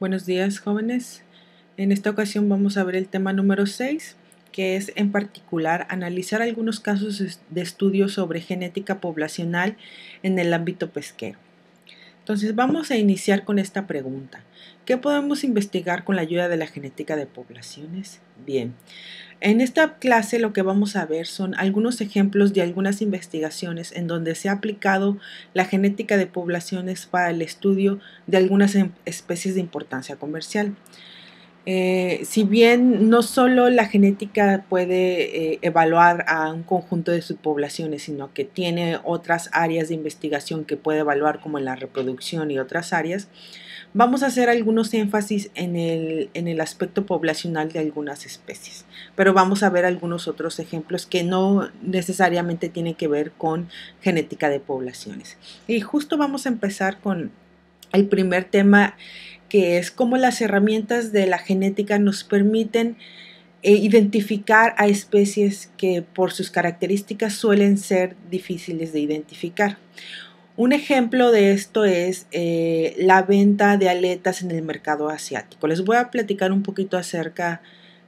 Buenos días jóvenes. En esta ocasión vamos a ver el tema número 6, que es en particular analizar algunos casos de estudio sobre genética poblacional en el ámbito pesquero. Entonces vamos a iniciar con esta pregunta. ¿Qué podemos investigar con la ayuda de la genética de poblaciones? Bien, en esta clase lo que vamos a ver son algunos ejemplos de algunas investigaciones en donde se ha aplicado la genética de poblaciones para el estudio de algunas em, especies de importancia comercial. Eh, si bien no solo la genética puede eh, evaluar a un conjunto de subpoblaciones, sino que tiene otras áreas de investigación que puede evaluar como en la reproducción y otras áreas, vamos a hacer algunos énfasis en el, en el aspecto poblacional de algunas especies, pero vamos a ver algunos otros ejemplos que no necesariamente tienen que ver con genética de poblaciones. Y justo vamos a empezar con el primer tema que es cómo las herramientas de la genética nos permiten eh, identificar a especies que por sus características suelen ser difíciles de identificar. Un ejemplo de esto es eh, la venta de aletas en el mercado asiático. Les voy a platicar un poquito acerca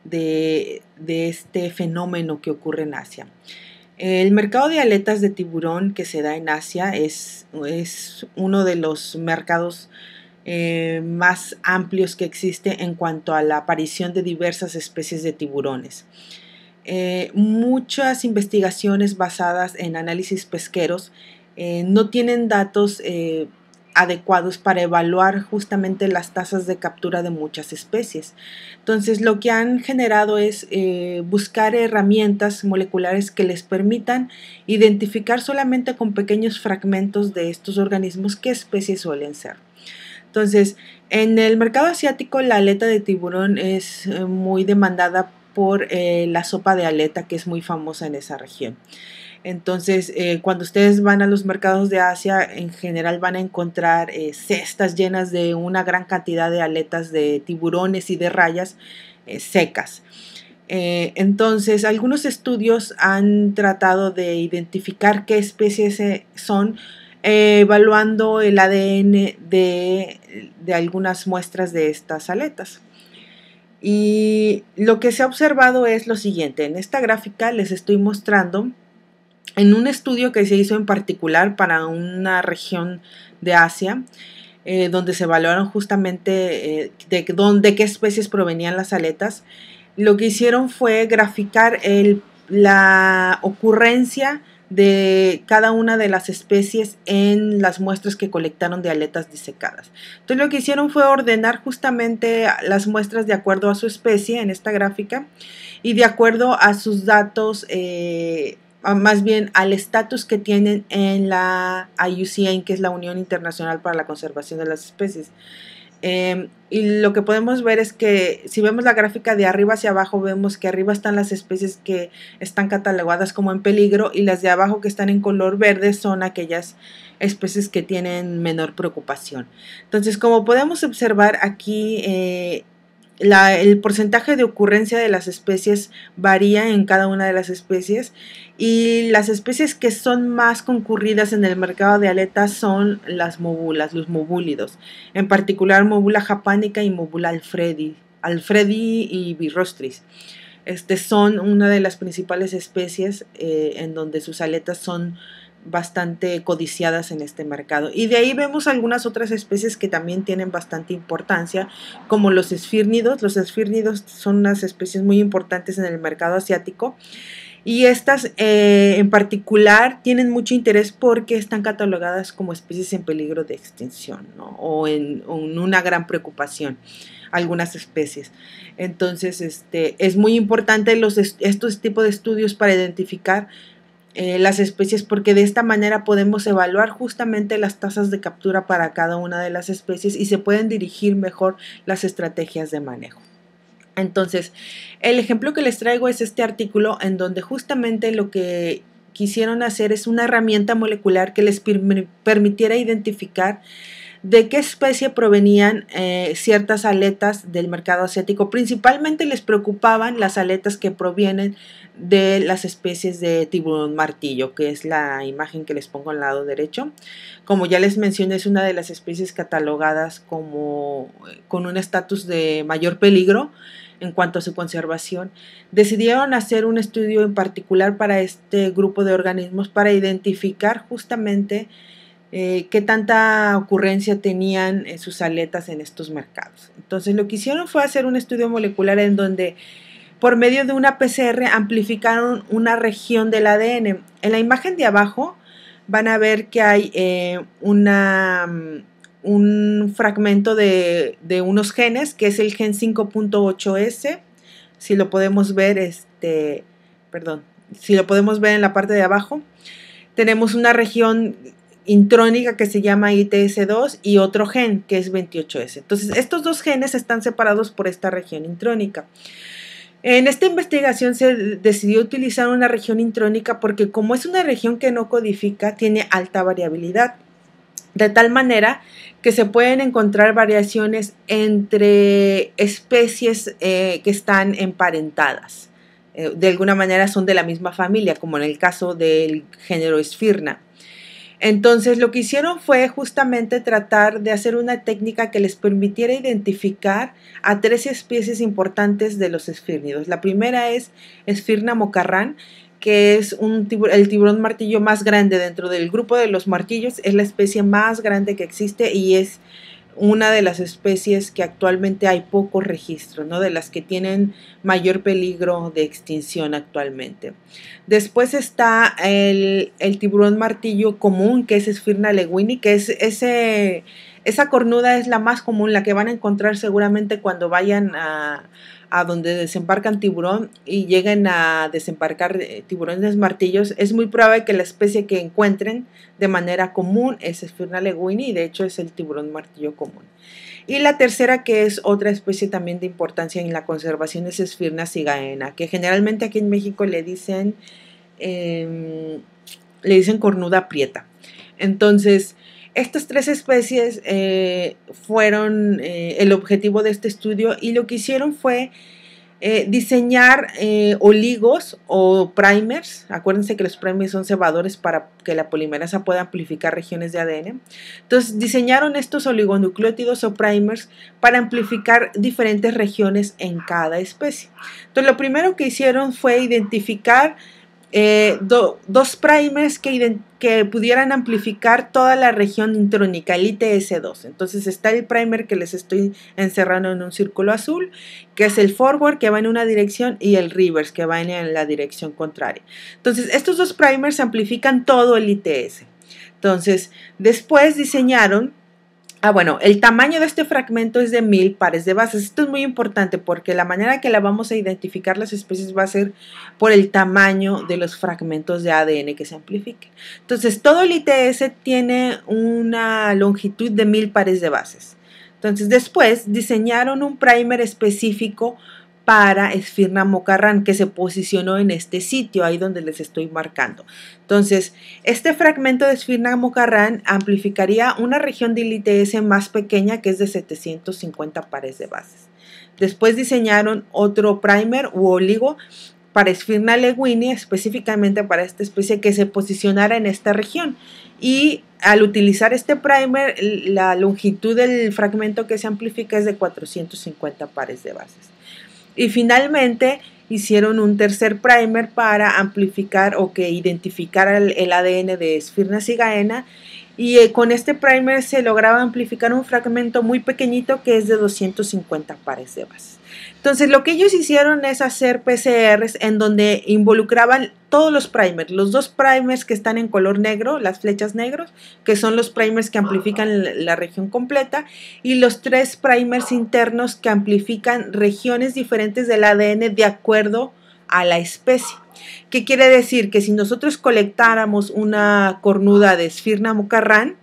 de, este fenómeno que ocurre en Asia. El mercado de aletas de tiburón que se da en Asia es, es uno de los mercados eh, más amplios que existe en cuanto a la aparición de diversas especies de tiburones. Eh, muchas investigaciones basadas en análisis pesqueros eh, no tienen datos adecuados para evaluar justamente las tasas de captura de muchas especies. Entonces lo que han generado es buscar herramientas moleculares que les permitan identificar solamente con pequeños fragmentos de estos organismos qué especies suelen ser. Entonces, en el mercado asiático la aleta de tiburón es eh, muy demandada por eh, la sopa de aleta que es muy famosa en esa región. Entonces, eh, cuando ustedes van a los mercados de Asia, en general van a encontrar cestas llenas de una gran cantidad de aletas de tiburones y de rayas secas. entonces, algunos estudios han tratado de identificar qué especies son eh, evaluando el ADN de, algunas muestras de estas aletas. Y lo que se ha observado es lo siguiente, en esta gráfica les estoy mostrando en un estudio que se hizo en particular para una región de Asia, eh, donde se evaluaron justamente eh, de, dónde, qué especies provenían las aletas, lo que hicieron fue graficar el, la ocurrencia de cada una de las especies en las muestras que colectaron de aletas disecadas. Entonces lo que hicieron fue ordenar justamente las muestras de acuerdo a su especie en esta gráfica y de acuerdo a sus datos, eh, más bien al estatus que tienen en la IUCN, que es la Unión Internacional para la Conservación de las Especies. Em, y lo que podemos ver es que si vemos la gráfica de arriba hacia abajo, vemos que arriba están las especies que están catalogadas como en peligro y las de abajo que están en color verde son aquellas especies que tienen menor preocupación. Entonces, como podemos observar aquí, eh, el porcentaje de ocurrencia de las especies varía en cada una de las especies y las especies que son más concurridas en el mercado de aletas son las mobulas, los mobúlidos, en particular mobula japánica y mobula alfredi, alfredi y birrostris. Este son una de las principales especies eh, en donde sus aletas son bastante codiciadas en este mercado. Y de ahí vemos algunas otras especies que también tienen bastante importancia, como los esfírnidos. Los esfírnidos son unas especies muy importantes en el mercado asiático. Y estas eh, en particular tienen mucho interés porque están catalogadas como especies en peligro de extinción o, en, una gran preocupación algunas especies. Entonces, este, es muy importante los estos tipos de estudios para identificar eh, las especies porque de esta manera podemos evaluar justamente las tasas de captura para cada una de las especies y se pueden dirigir mejor las estrategias de manejo. Entonces, el ejemplo que les traigo es este artículo en donde justamente lo que quisieron hacer es una herramienta molecular que les permitiera identificar de qué especie provenían eh, ciertas aletas del mercado asiático. Principalmente les preocupaban las aletas que provienen de las especies de tiburón martillo, que es la imagen que les pongo al lado derecho. Como ya les mencioné, es una de las especies catalogadas como eh, con un estatus de mayor peligro en cuanto a su conservación. Decidieron hacer un estudio en particular para este grupo de organismos para identificar justamente eh, qué tanta ocurrencia tenían eh, sus aletas en estos mercados. Entonces lo que hicieron fue hacer un estudio molecular en donde por medio de una PCR amplificaron una región del ADN. En la imagen de abajo van a ver que hay eh, una, mm, un fragmento de, de, unos genes, que es el gen 5.8S. Si lo podemos ver, este, perdón, si lo podemos ver en la parte de abajo, tenemos una región intrónica que se llama ITS2 y otro gen que es 28S. Entonces, estos dos genes están separados por esta región intrónica. En esta investigación se decidió utilizar una región intrónica porque como es una región que no codifica, tiene alta variabilidad. De tal manera que se pueden encontrar variaciones entre especies eh, que están emparentadas. Eh, de alguna manera son de la misma familia, como en el caso del género Esfirna. Entonces lo que hicieron fue justamente tratar de hacer una técnica que les permitiera identificar a tres especies importantes de los esfírnidos. La primera es Esfirna mocarrán, que es un el tiburón martillo más grande dentro del grupo de los martillos, es la especie más grande que existe y es una de las especies que actualmente hay pocos registros, ¿no? de las que tienen mayor peligro de extinción actualmente. Después está el, el tiburón martillo común, que es Esfirna lewini, que es ese, esa cornuda es la más común, la que van a encontrar seguramente cuando vayan a, donde desembarcan tiburón y lleguen a desembarcar eh, tiburones martillos, es muy probable que la especie que encuentren de manera común es Esfirna leguini y de hecho es el tiburón martillo común. Y la tercera, que es otra especie también de importancia en la conservación, es Esfirna cigaena, que generalmente aquí en México le dicen, em, le dicen cornuda prieta. Entonces, estas tres especies eh, fueron eh, el objetivo de este estudio y lo que hicieron fue eh, diseñar oligos o primers. Acuérdense que los primers son cebadores para que la polimerasa pueda amplificar regiones de ADN. Entonces diseñaron estos oligonucleótidos o primers para amplificar diferentes regiones en cada especie. Entonces lo primero que hicieron fue identificar eh, dos primers que, que, pudieran amplificar toda la región intrónica, el ITS2. Entonces está el primer que les estoy encerrando en un círculo azul, que es el forward que va en una dirección y el reverse que va en la dirección contraria. Entonces estos dos primers amplifican todo el ITS. Entonces después diseñaron Ah, bueno, el tamaño de este fragmento es de mil pares de bases. Esto es muy importante porque la manera que la vamos a identificar las especies va a ser por el tamaño de los fragmentos de ADN que se amplifiquen. Entonces, todo el ITS tiene una longitud de mil pares de bases. Entonces, después diseñaron un primer específico para Esfirna Mocarrán, que se posicionó en este sitio, ahí donde les estoy marcando. Entonces, este fragmento de Esfirna Mocarrán amplificaría una región del ITS más pequeña, que es de 750 pares de bases. Después diseñaron otro primer u oligo para Esfirna leguini, específicamente para esta especie que se posicionara en esta región. Y al utilizar este primer, la longitud del fragmento que se amplifica es de 450 pares de bases. Y finalmente hicieron un tercer primer para amplificar o que identificar el, ADN de esfirna cigaena y eh, con este primer se lograba amplificar un fragmento muy pequeñito que es de 250 pares de base. Entonces, lo que ellos hicieron es hacer PCRs en donde involucraban todos los primers, los dos primers que están en color negro, las flechas negros, que son los primers que amplifican la región completa, y los tres primers internos que amplifican regiones diferentes del ADN de acuerdo a la especie. ¿Qué quiere decir? Que si nosotros colectáramos una cornuda de esfirna mocarrán,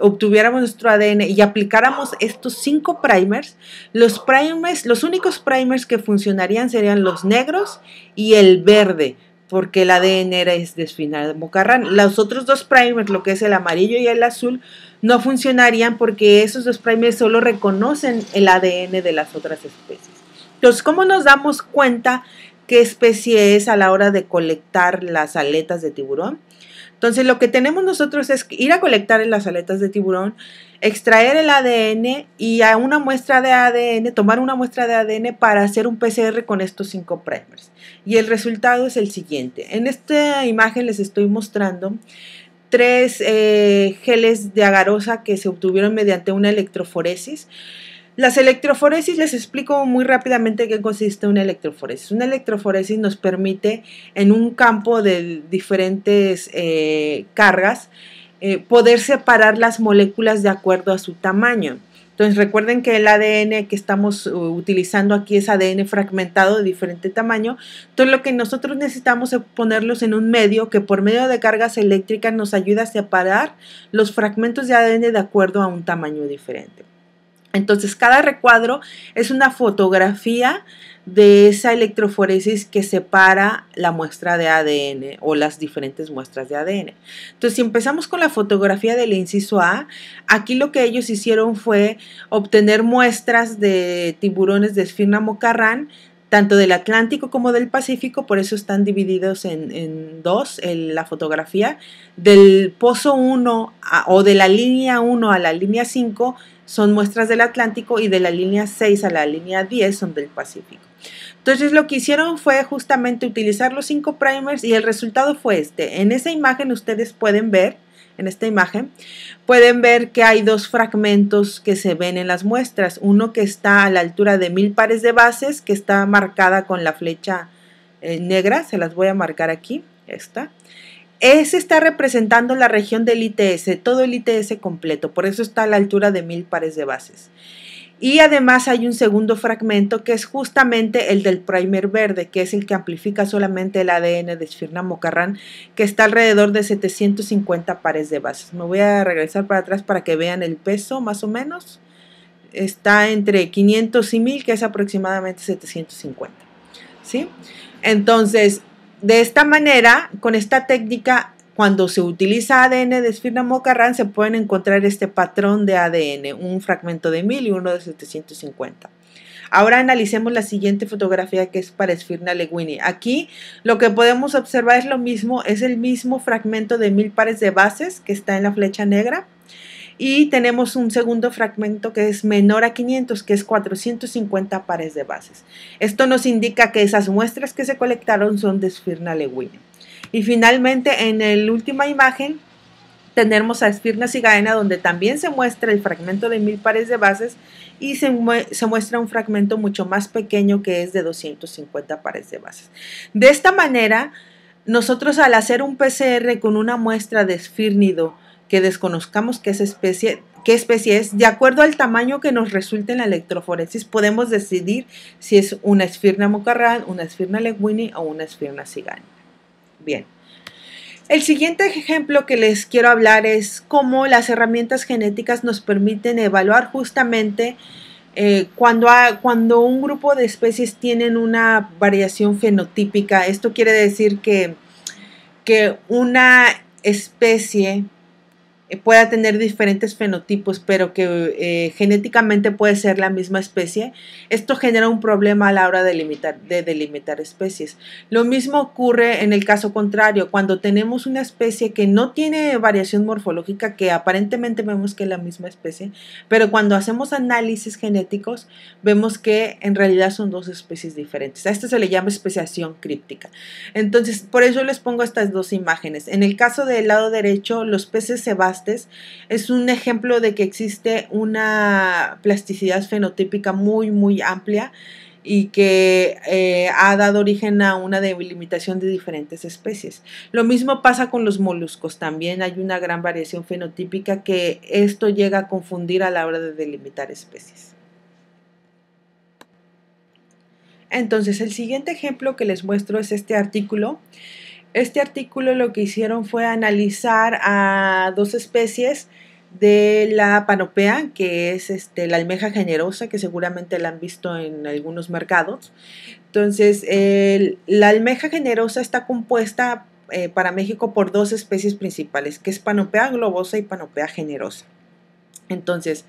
obtuviéramos nuestro ADN y aplicáramos estos cinco primers, los primers, los únicos primers que funcionarían serían los negros y el verde, porque el ADN era es de mocarrán Los otros dos primers, lo que es el amarillo y el azul, no funcionarían porque esos dos primers solo reconocen el ADN de las otras especies. Entonces, ¿cómo nos damos cuenta qué especie es a la hora de colectar las aletas de tiburón? Entonces lo que tenemos nosotros es ir a colectar en las aletas de tiburón, extraer el ADN y a una muestra de ADN, tomar una muestra de ADN para hacer un PCR con estos cinco primers. Y el resultado es el siguiente. En esta imagen les estoy mostrando tres eh, geles de agarosa que se obtuvieron mediante una electroforesis. Las electroforesis, les explico muy rápidamente qué consiste una electroforesis. Una electroforesis nos permite en un campo de diferentes eh, cargas eh, poder separar las moléculas de acuerdo a su tamaño. Entonces recuerden que el ADN que estamos eh, utilizando aquí es ADN fragmentado de diferente tamaño. Entonces lo que nosotros necesitamos es ponerlos en un medio que por medio de cargas eléctricas nos ayuda a separar los fragmentos de ADN de acuerdo a un tamaño diferente. Entonces, cada recuadro es una fotografía de esa electroforesis que separa la muestra de ADN o las diferentes muestras de ADN. Entonces, si empezamos con la fotografía del inciso A, aquí lo que ellos hicieron fue obtener muestras de tiburones de esfirna mocarrán tanto del Atlántico como del Pacífico, por eso están divididos en, dos en la fotografía. Del pozo 1 o de la línea 1 a la línea 5 son muestras del Atlántico y de la línea 6 a la línea 10 son del Pacífico. Entonces lo que hicieron fue justamente utilizar los cinco primers y el resultado fue este. En esa imagen ustedes pueden ver en esta imagen, pueden ver que hay dos fragmentos que se ven en las muestras. Uno que está a la altura de mil pares de bases, que está marcada con la flecha eh, negra, se las voy a marcar aquí, esta. Ese está representando la región del ITS, todo el ITS completo, por eso está a la altura de mil pares de bases. Y además hay un segundo fragmento que es justamente el del primer verde, que es el que amplifica solamente el ADN de Sfirna Mocarrán, que está alrededor de 750 pares de bases. Me voy a regresar para atrás para que vean el peso más o menos. Está entre 500 y 1000, que es aproximadamente 750. ¿sí? Entonces, de esta manera, con esta técnica, cuando se utiliza ADN de mocarrán se pueden encontrar este patrón de ADN, un fragmento de 1000 y uno de 750. Ahora analicemos la siguiente fotografía que es para Esfirna Leguini. Aquí lo que podemos observar es lo mismo, es el mismo fragmento de 1000 pares de bases que está en la flecha negra. Y tenemos un segundo fragmento que es menor a 500, que es 450 pares de bases. Esto nos indica que esas muestras que se colectaron son de Esfirna Leguini. Y finalmente en la última imagen tenemos a esfirna Cigaena donde también se muestra el fragmento de mil pares de bases y se, muestra un fragmento mucho más pequeño que es de 250 pares de bases. De esta manera, nosotros al hacer un PCR con una muestra de esfirnido que desconozcamos qué especie, qué especie es, de acuerdo al tamaño que nos resulte en la electroforesis, podemos decidir si es una esfirna mocarral, una esfirna leguini o una esfirna cigana. Bien. El siguiente ejemplo que les quiero hablar es cómo las herramientas genéticas nos permiten evaluar justamente eh, cuando, cuando un grupo de especies tienen una variación fenotípica. Esto quiere decir que, que una especie eh, pueda tener diferentes fenotipos, pero que eh, genéticamente puede ser la misma especie, esto genera un problema a la hora de, de delimitar especies. Lo mismo ocurre en el caso contrario, cuando tenemos una especie que no tiene variación morfológica, que aparentemente vemos que es la misma especie, pero cuando hacemos análisis genéticos, vemos que en realidad son dos especies diferentes. A esto se le llama especiación críptica. Entonces, por eso les pongo estas dos imágenes. En el caso del lado derecho, los peces se basan es un ejemplo de que existe una plasticidad fenotípica muy, muy amplia y que eh, ha dado origen a una delimitación de diferentes especies. Lo mismo pasa con los moluscos, también hay una gran variación fenotípica que esto llega a confundir a la hora de delimitar especies. Entonces, el siguiente ejemplo que les muestro es este artículo este artículo lo que hicieron fue analizar a dos especies de la panopea, que es este, la almeja generosa, que seguramente la han visto en algunos mercados. Entonces, la almeja generosa está compuesta eh, para México por dos especies principales, que es panopea globosa y panopea generosa. Entonces,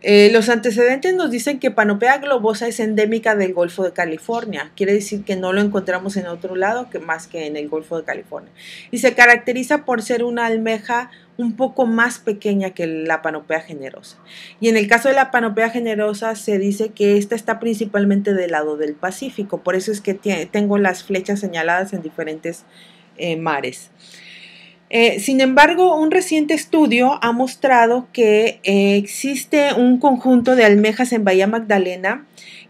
eh, los antecedentes nos dicen que Panopea globosa es endémica del Golfo de California, quiere decir que no lo encontramos en otro lado que más que en el Golfo de California. Y se caracteriza por ser una almeja un poco más pequeña que la panopea generosa. Y en el caso de la panopea generosa se dice que esta está principalmente del lado del Pacífico, por eso es que tengo las flechas señaladas en diferentes eh, mares. Eh, sin embargo, un reciente estudio ha mostrado que eh, existe un conjunto de almejas en Bahía Magdalena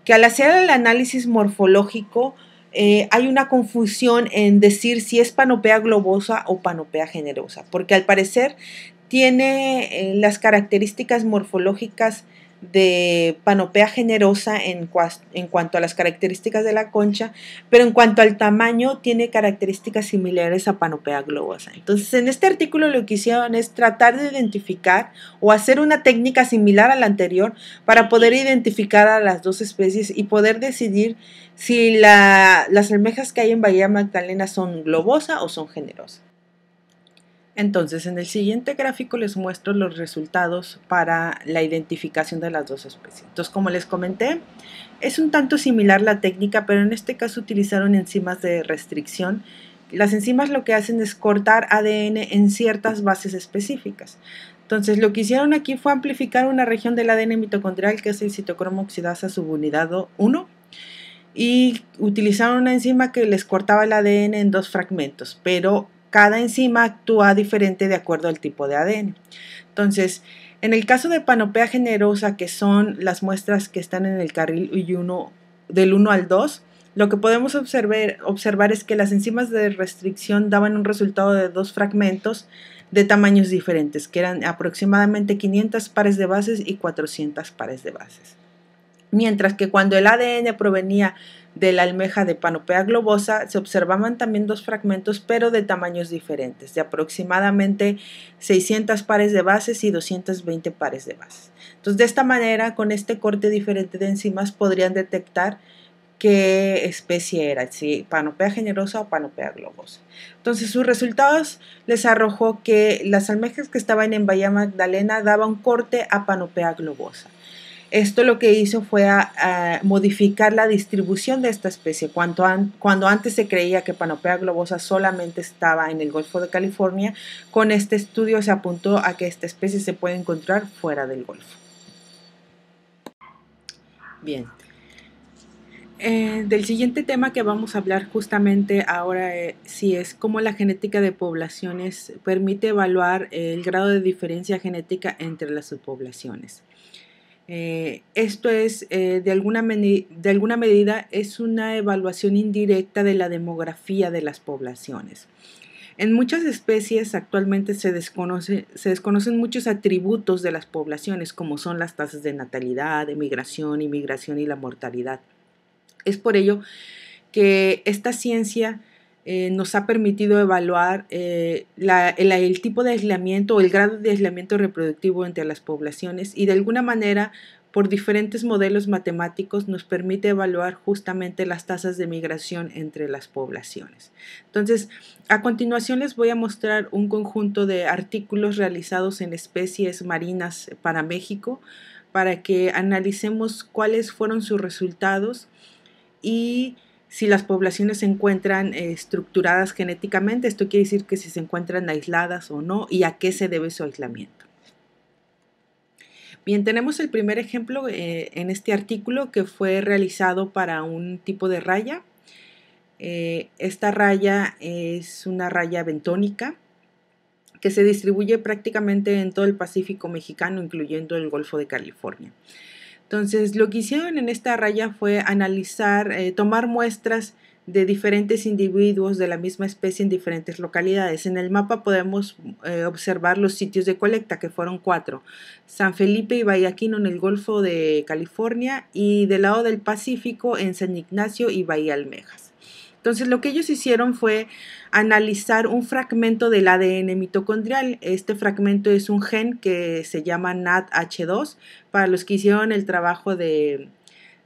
que al hacer el análisis morfológico eh, hay una confusión en decir si es panopea globosa o panopea generosa, porque al parecer tiene las características morfológicas de panopea generosa en, en, cuanto a las características de la concha, pero en cuanto al tamaño tiene características similares a panopea globosa. Entonces, en este artículo lo que hicieron es tratar de identificar o hacer una técnica similar a la anterior para poder identificar a las dos especies y poder decidir si la, las almejas que hay en Bahía Magdalena son globosa o son generosa. Entonces, en el siguiente gráfico les muestro los resultados para la identificación de las dos especies. Entonces, como les comenté, es un tanto similar la técnica, pero en este caso utilizaron enzimas de restricción. Las enzimas lo que hacen es cortar ADN en ciertas bases específicas. Entonces, lo que hicieron aquí fue amplificar una región del ADN mitocondrial que es el citocromo oxidasa subunidad 1 y utilizaron una enzima que les cortaba el ADN en dos fragmentos, pero cada enzima actúa diferente de acuerdo al tipo de ADN. Entonces, en el caso de panopea generosa, que son las muestras que están en el carril y del 1 al 2, lo que podemos observar, observar es que las enzimas de restricción daban un resultado de dos fragmentos de tamaños diferentes, que eran aproximadamente 500 pares de bases y 400 pares de bases. Mientras que cuando el ADN provenía de la almeja de panopea globosa se observaban también dos fragmentos, pero de tamaños diferentes, de aproximadamente 600 pares de bases y 220 pares de bases. Entonces, de esta manera, con este corte diferente de enzimas, podrían detectar qué especie era, si panopea generosa o panopea globosa. Entonces sus resultados les arrojó que las almejas que estaban en Bahía Magdalena daban corte a panopea globosa. Esto lo que hizo fue modificar la distribución de esta especie. Cuando, antes se creía que Panopea globosa solamente estaba en el Golfo de California, con este estudio se apuntó a que esta especie se puede encontrar fuera del Golfo. Bien. Eh, del siguiente tema que vamos a hablar justamente ahora, si eh, sí, es cómo la genética de poblaciones permite evaluar el grado de diferencia genética entre las subpoblaciones. Eh, esto es, eh, de, alguna de alguna medida, es una evaluación indirecta de la demografía de las poblaciones. En muchas especies actualmente se, se desconocen muchos atributos de las poblaciones, como son las tasas de natalidad, emigración, inmigración y la mortalidad. Es por ello que esta ciencia eh, nos ha permitido evaluar eh, el, tipo de aislamiento o el grado de aislamiento reproductivo entre las poblaciones y de alguna manera por diferentes modelos matemáticos nos permite evaluar justamente las tasas de migración entre las poblaciones. Entonces, a continuación les voy a mostrar un conjunto de artículos realizados en especies marinas para México para que analicemos cuáles fueron sus resultados y si las poblaciones se encuentran eh, estructuradas genéticamente, esto quiere decir que si se encuentran aisladas o no y a qué se debe su aislamiento. Bien, tenemos el primer ejemplo eh, en este artículo que fue realizado para un tipo de raya. Eh, esta raya es una raya bentónica que se distribuye prácticamente en todo el Pacífico mexicano, incluyendo el Golfo de California. Entonces, lo que hicieron en esta raya fue analizar, eh, tomar muestras de diferentes individuos de la misma especie en diferentes localidades. En el mapa podemos eh, observar los sitios de colecta, que fueron cuatro, San Felipe y Aquino en el Golfo de California y del lado del Pacífico en San Ignacio y Bahía Almejas. Entonces lo que ellos hicieron fue analizar un fragmento del ADN mitocondrial. Este fragmento es un gen que se llama NADH2. Para los que hicieron el trabajo de,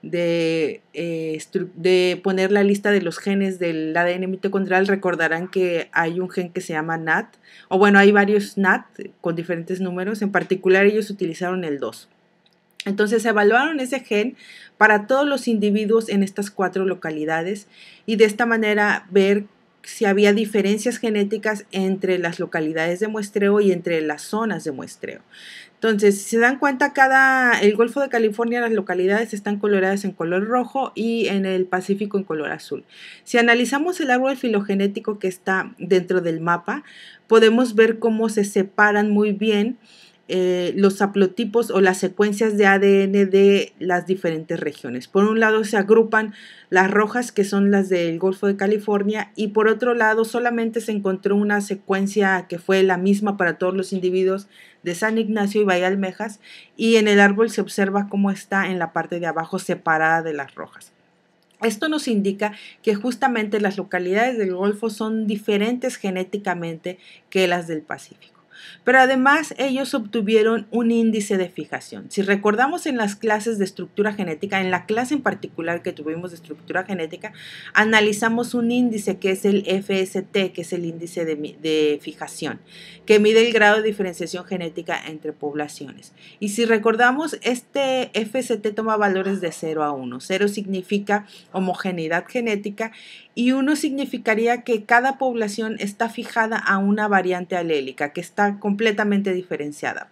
de, eh, poner la lista de los genes del ADN mitocondrial, recordarán que hay un gen que se llama NAT, o bueno, hay varios NAT con diferentes números, en particular ellos utilizaron el 2. Entonces evaluaron ese gen para todos los individuos en estas cuatro localidades y de esta manera ver si había diferencias genéticas entre las localidades de muestreo y entre las zonas de muestreo. Entonces, si se dan cuenta, cada el Golfo de California las localidades están coloradas en color rojo y en el Pacífico en color azul. Si analizamos el árbol filogenético que está dentro del mapa, podemos ver cómo se separan muy bien eh, los haplotipos o las secuencias de ADN de las diferentes regiones. Por un lado se agrupan las rojas, que son las del Golfo de California, y por otro lado solamente se encontró una secuencia que fue la misma para todos los individuos de San Ignacio y Bahía Almejas, y en el árbol se observa cómo está en la parte de abajo separada de las rojas. Esto nos indica que justamente las localidades del Golfo son diferentes genéticamente que las del Pacífico. Pero además ellos obtuvieron un índice de fijación. Si recordamos en las clases de estructura genética, en la clase en particular que tuvimos de estructura genética, analizamos un índice que es el FST, que es el índice de, fijación, que mide el grado de diferenciación genética entre poblaciones. Y si recordamos, este FST toma valores de 0 a 1. 0 significa homogeneidad genética y 1 significaría que cada población está fijada a una variante alélica, que está completamente diferenciada.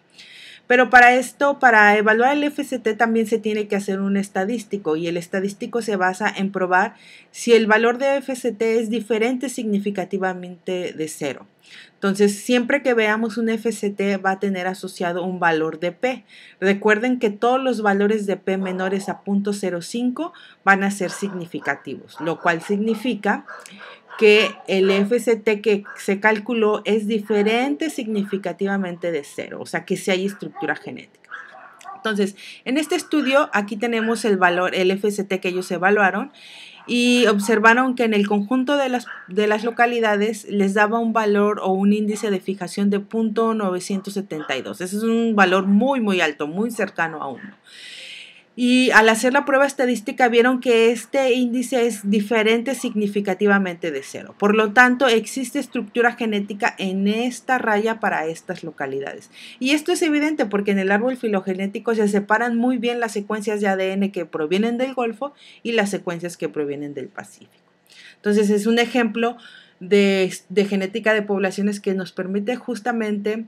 Pero para esto, para evaluar el FCT también se tiene que hacer un estadístico y el estadístico se basa en probar si el valor de FCT es diferente significativamente de cero. Entonces, siempre que veamos un FCT va a tener asociado un valor de P. Recuerden que todos los valores de P menores a 0.05 van a ser significativos, lo cual significa que el FST que se calculó es diferente significativamente de cero, o sea que si hay estructura genética. Entonces, en este estudio aquí tenemos el valor, el FST que ellos evaluaron y observaron que en el conjunto de las, de las localidades les daba un valor o un índice de fijación de 0.972. Ese es un valor muy, muy alto, muy cercano a 1 y al hacer la prueba estadística vieron que este índice es diferente significativamente de cero. Por lo tanto, existe estructura genética en esta raya para estas localidades. Y esto es evidente porque en el árbol filogenético se separan muy bien las secuencias de ADN que provienen del Golfo y las secuencias que provienen del Pacífico. Entonces, es un ejemplo de, genética de poblaciones que nos permite justamente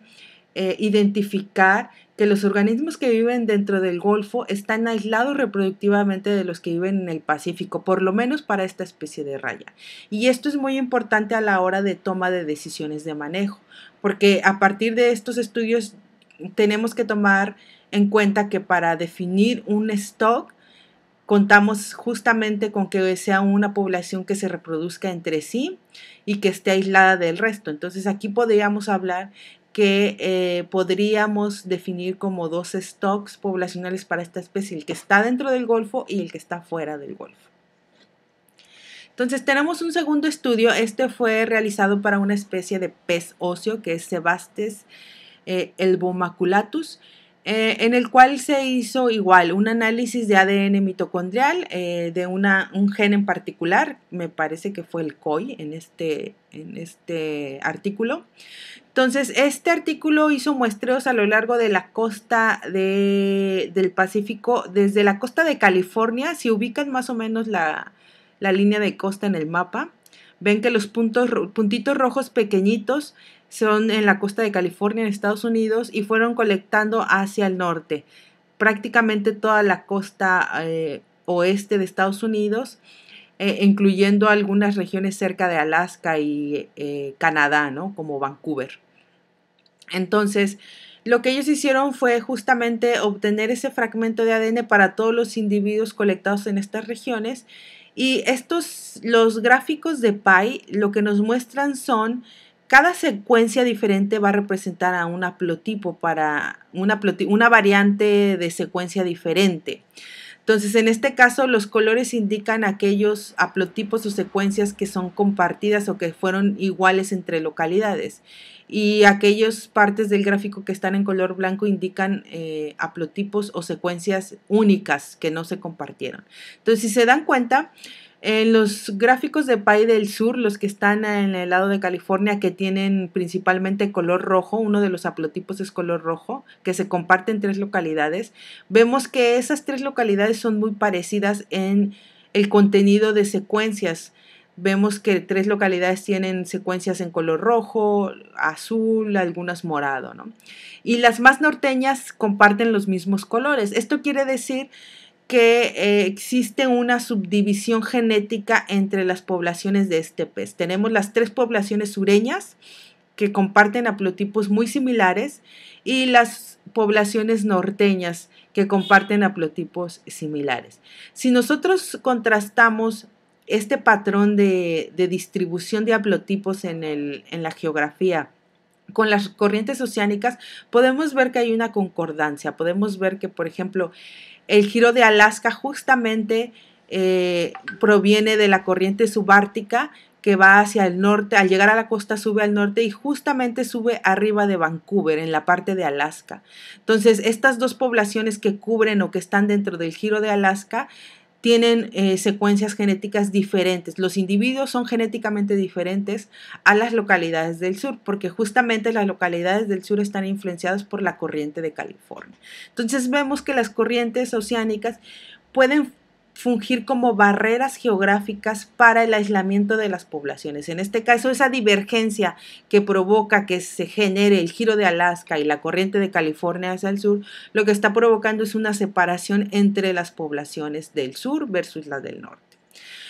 eh, identificar que los organismos que viven dentro del Golfo están aislados reproductivamente de los que viven en el Pacífico, por lo menos para esta especie de raya. Y esto es muy importante a la hora de toma de decisiones de manejo, porque a partir de estos estudios tenemos que tomar en cuenta que para definir un stock contamos justamente con que sea una población que se reproduzca entre sí y que esté aislada del resto. Entonces aquí podríamos hablar que eh, podríamos definir como dos stocks poblacionales para esta especie, el que está dentro del Golfo y el que está fuera del Golfo. Entonces tenemos un segundo estudio, este fue realizado para una especie de pez óseo que es Sebastes eh, elbomaculatus, eh, en el cual se hizo igual un análisis de ADN mitocondrial eh, de una, un gen en particular, me parece que fue el COI en este, en este artículo, entonces, este artículo hizo muestreos a lo largo de la costa del Pacífico. Desde la costa de California, si ubican más o menos la, línea de costa en el mapa, ven que los puntos, puntitos rojos pequeñitos son en la costa de California, en Estados Unidos, y fueron colectando hacia el norte. Prácticamente toda la costa eh, oeste de Estados Unidos eh, incluyendo algunas regiones cerca de Alaska y eh, Canadá, ¿no? Como Vancouver. Entonces, lo que ellos hicieron fue justamente obtener ese fragmento de ADN para todos los individuos colectados en estas regiones. Y estos, los gráficos de PI, lo que nos muestran son cada secuencia diferente va a representar a un haplotipo para una, una variante de secuencia diferente. Entonces, en este caso, los colores indican aquellos haplotipos o secuencias que son compartidas o que fueron iguales entre localidades. Y aquellas partes del gráfico que están en color blanco indican eh, haplotipos o secuencias únicas que no se compartieron. Entonces, si se dan cuenta, en eh, los gráficos de país del Sur, los que están en el lado de California, que tienen principalmente color rojo, uno de los aplotipos es color rojo, que se comparten tres localidades, vemos que esas tres localidades son muy parecidas en el contenido de secuencias. Vemos que tres localidades tienen secuencias en color rojo, azul, algunas morado, ¿no? Y las más norteñas comparten los mismos colores. Esto quiere decir que eh, existe una subdivisión genética entre las poblaciones de este pez. Tenemos las tres poblaciones sureñas que comparten haplotipos muy similares y las poblaciones norteñas que comparten haplotipos similares. Si nosotros contrastamos este patrón de, distribución de haplotipos en la geografía con las corrientes oceánicas, podemos ver que hay una concordancia. Podemos ver que, por ejemplo, el giro de Alaska justamente eh, proviene de la corriente subártica que va hacia el norte, al llegar a la costa sube al norte y justamente sube arriba de Vancouver, en la parte de Alaska. Entonces, estas dos poblaciones que cubren o que están dentro del giro de Alaska tienen eh, secuencias genéticas diferentes. Los individuos son genéticamente diferentes a las localidades del sur, porque justamente las localidades del sur están influenciadas por la corriente de California. Entonces vemos que las corrientes oceánicas pueden fungir como barreras geográficas para el aislamiento de las poblaciones. En este caso, esa divergencia que provoca que se genere el giro de Alaska y la corriente de California hacia el sur, lo que está provocando es una separación entre las poblaciones del sur versus las del norte.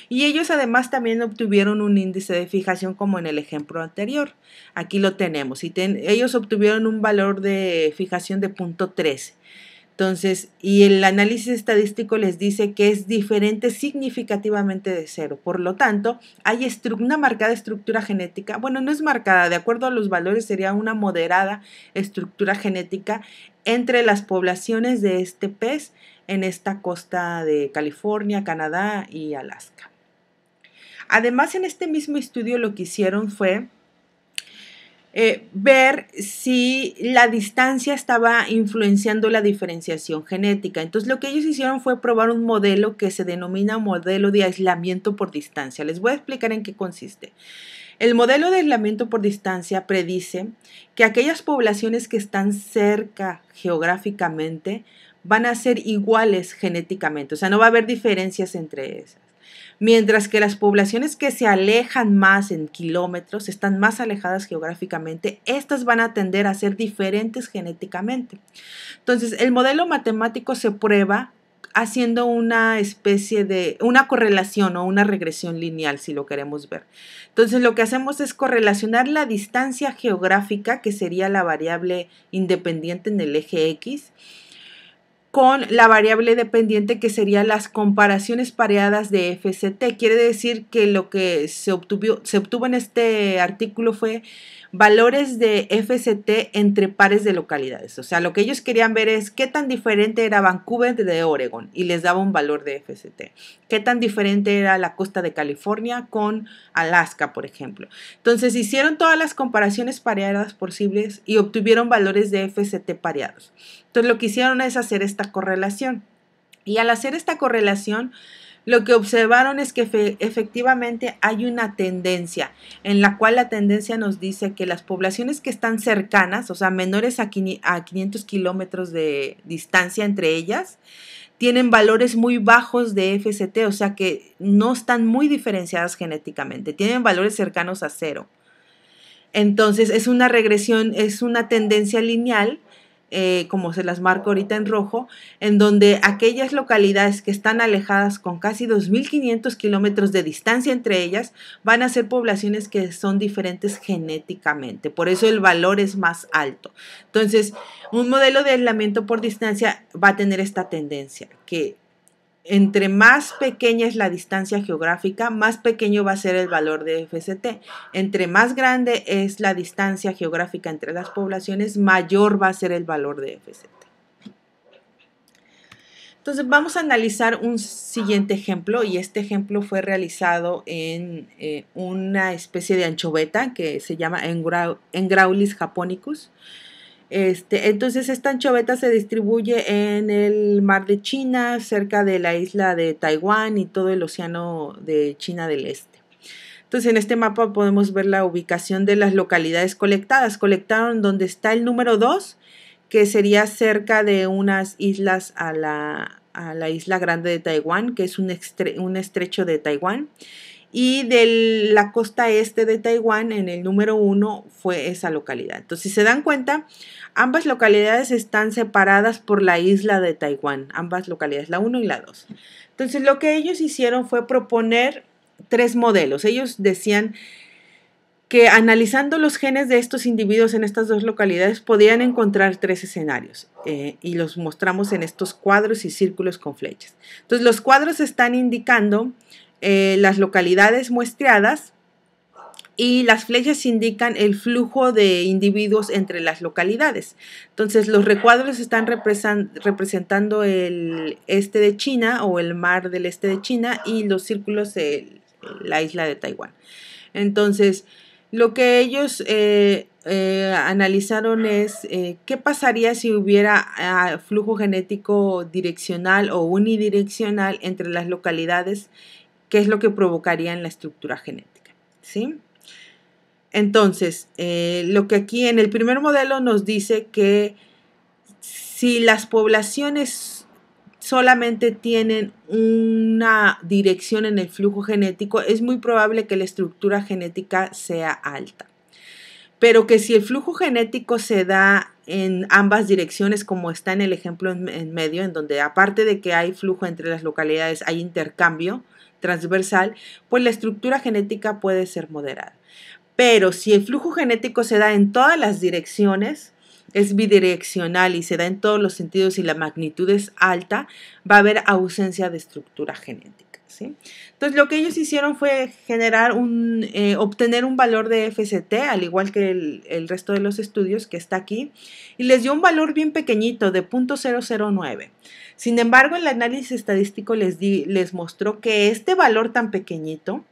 Y ellos además también obtuvieron un índice de fijación como en el ejemplo anterior. Aquí lo tenemos. Y ellos obtuvieron un valor de fijación de punto entonces, y el análisis estadístico les dice que es diferente significativamente de cero. Por lo tanto, hay una marcada estructura genética, bueno, no es marcada, de acuerdo a los valores sería una moderada estructura genética entre las poblaciones de este pez en esta costa de California, Canadá y Alaska. Además, en este mismo estudio lo que hicieron fue eh, ver si la distancia estaba influenciando la diferenciación genética. Entonces lo que ellos hicieron fue probar un modelo que se denomina modelo de aislamiento por distancia. Les voy a explicar en qué consiste. El modelo de aislamiento por distancia predice que aquellas poblaciones que están cerca geográficamente van a ser iguales genéticamente, o sea, no va a haber diferencias entre esas mientras que las poblaciones que se alejan más en kilómetros, están más alejadas geográficamente, estas van a tender a ser diferentes genéticamente. Entonces, el modelo matemático se prueba haciendo una especie de una correlación o una regresión lineal, si lo queremos ver. Entonces, lo que hacemos es correlacionar la distancia geográfica, que sería la variable independiente en el eje X, con la variable dependiente que serían las comparaciones pareadas de FCT. Quiere decir que lo que se obtuvo, se obtuvo en este artículo fue valores de FCT entre pares de localidades. O sea, lo que ellos querían ver es qué tan diferente era Vancouver de Oregon y les daba un valor de FCT. Qué tan diferente era la costa de California con Alaska, por ejemplo. Entonces hicieron todas las comparaciones pareadas posibles y obtuvieron valores de FCT pareados. Entonces lo que hicieron es hacer esta correlación. Y al hacer esta correlación, lo que observaron es que efectivamente hay una tendencia, en la cual la tendencia nos dice que las poblaciones que están cercanas, o sea, menores a 500 kilómetros de distancia entre ellas, tienen valores muy bajos de FST, o sea que no están muy diferenciadas genéticamente, tienen valores cercanos a cero. Entonces es una regresión, es una tendencia lineal eh, como se las marco ahorita en rojo, en donde aquellas localidades que están alejadas con casi 2.500 kilómetros de distancia entre ellas van a ser poblaciones que son diferentes genéticamente. Por eso el valor es más alto. Entonces, un modelo de aislamiento por distancia va a tener esta tendencia, que entre más pequeña es la distancia geográfica, más pequeño va a ser el valor de FCT. Entre más grande es la distancia geográfica entre las poblaciones, mayor va a ser el valor de FCT. Entonces vamos a analizar un siguiente ejemplo y este ejemplo fue realizado en eh, una especie de anchoveta que se llama Engraulis japonicus. Este, entonces esta anchoveta se distribuye en el mar de China, cerca de la isla de Taiwán y todo el océano de China del Este. Entonces en este mapa podemos ver la ubicación de las localidades colectadas. Colectaron donde está el número 2, que sería cerca de unas islas a la, isla grande de Taiwán, que es un, un estrecho de Taiwán y de la costa este de Taiwán, en el número uno, fue esa localidad. Entonces, si se dan cuenta, ambas localidades están separadas por la isla de Taiwán, ambas localidades, la 1 y la 2. Entonces, lo que ellos hicieron fue proponer tres modelos. Ellos decían que analizando los genes de estos individuos en estas dos localidades podían encontrar tres escenarios eh, y los mostramos en estos cuadros y círculos con flechas. Entonces los cuadros están indicando eh, las localidades muestreadas y las flechas indican el flujo de individuos entre las localidades. Entonces los recuadros están representando el este de China o el mar del este de China y los círculos la isla de Taiwán. Entonces lo que ellos eh, eh, analizaron es qué pasaría si hubiera ah, flujo genético direccional o unidireccional entre las localidades qué es lo que provocaría en la estructura genética. ¿sí? Entonces, eh, lo que aquí en el primer modelo nos dice que si las poblaciones solamente tienen una dirección en el flujo genético, es muy probable que la estructura genética sea alta. Pero que si el flujo genético se da en ambas direcciones, como está en el ejemplo en medio, en donde aparte de que hay flujo entre las localidades, hay intercambio, transversal, pues la estructura genética puede ser moderada. Pero si el flujo genético se da en todas las direcciones, es bidireccional y se da en todos los sentidos y la magnitud es alta, va a haber ausencia de estructura genética. Entonces lo que ellos hicieron fue generar un, eh, obtener un valor de FCT, al igual que el, el, resto de los estudios que está aquí, y les dio un valor bien pequeñito de 0.009. Sin embargo, el análisis estadístico les, mostró que este valor tan pequeñito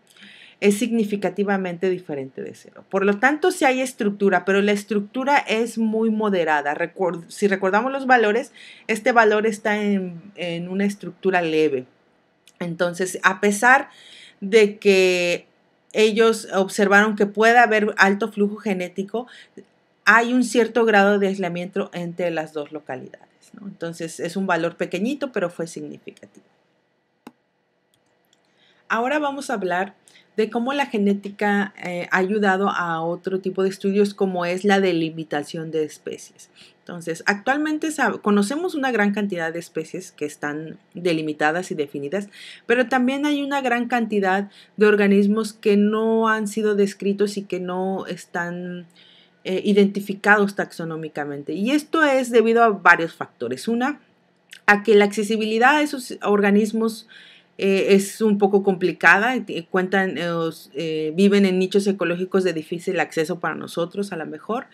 es significativamente diferente de cero. Por lo tanto, sí hay estructura, pero la estructura es muy moderada. si recordamos los valores, este valor está en una estructura leve. Entonces, a pesar de que ellos observaron que puede haber alto flujo genético, hay un cierto grado de aislamiento entre las dos localidades. Entonces es un valor pequeñito, pero fue significativo. Ahora vamos a hablar de cómo la genética eh, ha ayudado a otro tipo de estudios como es la delimitación de especies. Entonces, actualmente conocemos una gran cantidad de especies que están delimitadas y definidas, pero también hay una gran cantidad de organismos que no han sido descritos y que no están eh, identificados taxonómicamente. Y esto es debido a varios factores. Una, a que la accesibilidad a esos organismos eh, es un poco complicada, eh, cuentan, viven en nichos ecológicos de difícil acceso para nosotros a lo mejor.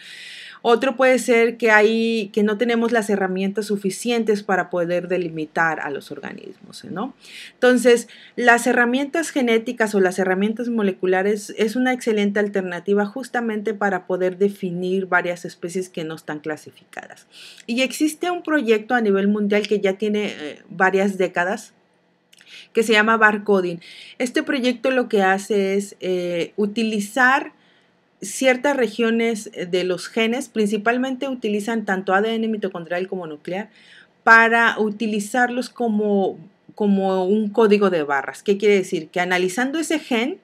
Otro puede ser que, hay, que no tenemos las herramientas suficientes para poder delimitar a los organismos, ¿no? Entonces, las herramientas genéticas o las herramientas moleculares es una excelente alternativa justamente para poder definir varias especies que no están clasificadas. Y existe un proyecto a nivel mundial que ya tiene eh, varias décadas que se llama barcoding. Este proyecto lo que hace es eh, utilizar ciertas regiones eh, de los genes principalmente utilizan tanto ADN mitocondrial como nuclear para utilizarlos como, un código de barras. ¿Qué quiere decir? Que analizando ese gen